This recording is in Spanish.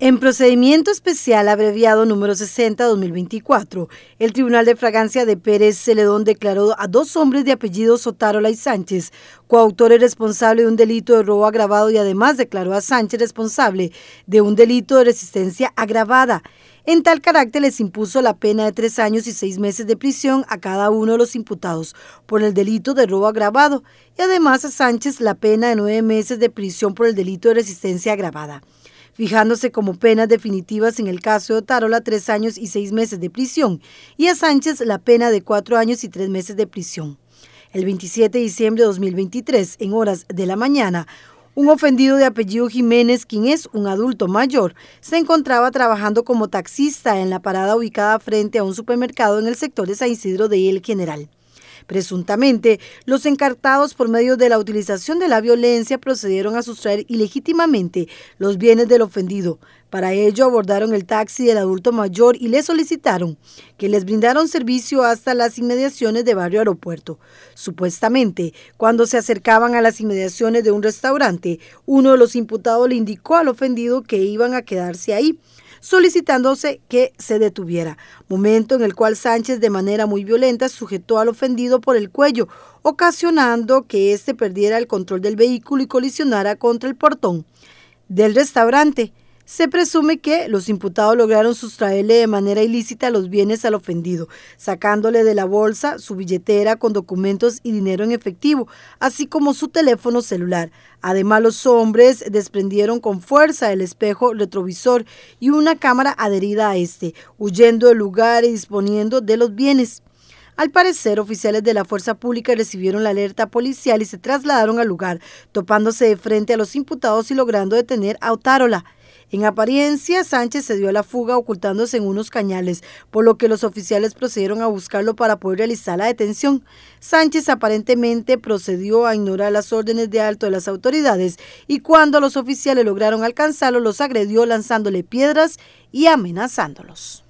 En procedimiento especial abreviado número 60-2024, el Tribunal de Fragancia de Pérez Celedón declaró a dos hombres de apellido Sotarola y Sánchez, coautores responsable de un delito de robo agravado y además declaró a Sánchez responsable de un delito de resistencia agravada. En tal carácter les impuso la pena de tres años y seis meses de prisión a cada uno de los imputados por el delito de robo agravado y además a Sánchez la pena de nueve meses de prisión por el delito de resistencia agravada fijándose como penas definitivas en el caso de Otárola tres años y seis meses de prisión y a Sánchez la pena de cuatro años y tres meses de prisión. El 27 de diciembre de 2023, en horas de la mañana, un ofendido de apellido Jiménez, quien es un adulto mayor, se encontraba trabajando como taxista en la parada ubicada frente a un supermercado en el sector de San Isidro de El General. Presuntamente, los encartados por medio de la utilización de la violencia procedieron a sustraer ilegítimamente los bienes del ofendido. Para ello abordaron el taxi del adulto mayor y le solicitaron que les brindaron servicio hasta las inmediaciones de Barrio Aeropuerto. Supuestamente, cuando se acercaban a las inmediaciones de un restaurante, uno de los imputados le indicó al ofendido que iban a quedarse ahí solicitándose que se detuviera, momento en el cual Sánchez de manera muy violenta sujetó al ofendido por el cuello, ocasionando que éste perdiera el control del vehículo y colisionara contra el portón del restaurante se presume que los imputados lograron sustraerle de manera ilícita los bienes al ofendido, sacándole de la bolsa su billetera con documentos y dinero en efectivo, así como su teléfono celular. Además, los hombres desprendieron con fuerza el espejo retrovisor y una cámara adherida a este, huyendo del lugar y disponiendo de los bienes. Al parecer, oficiales de la fuerza pública recibieron la alerta policial y se trasladaron al lugar, topándose de frente a los imputados y logrando detener a Otárola. En apariencia, Sánchez se dio a la fuga ocultándose en unos cañales, por lo que los oficiales procedieron a buscarlo para poder realizar la detención. Sánchez aparentemente procedió a ignorar las órdenes de alto de las autoridades y cuando los oficiales lograron alcanzarlo, los agredió lanzándole piedras y amenazándolos.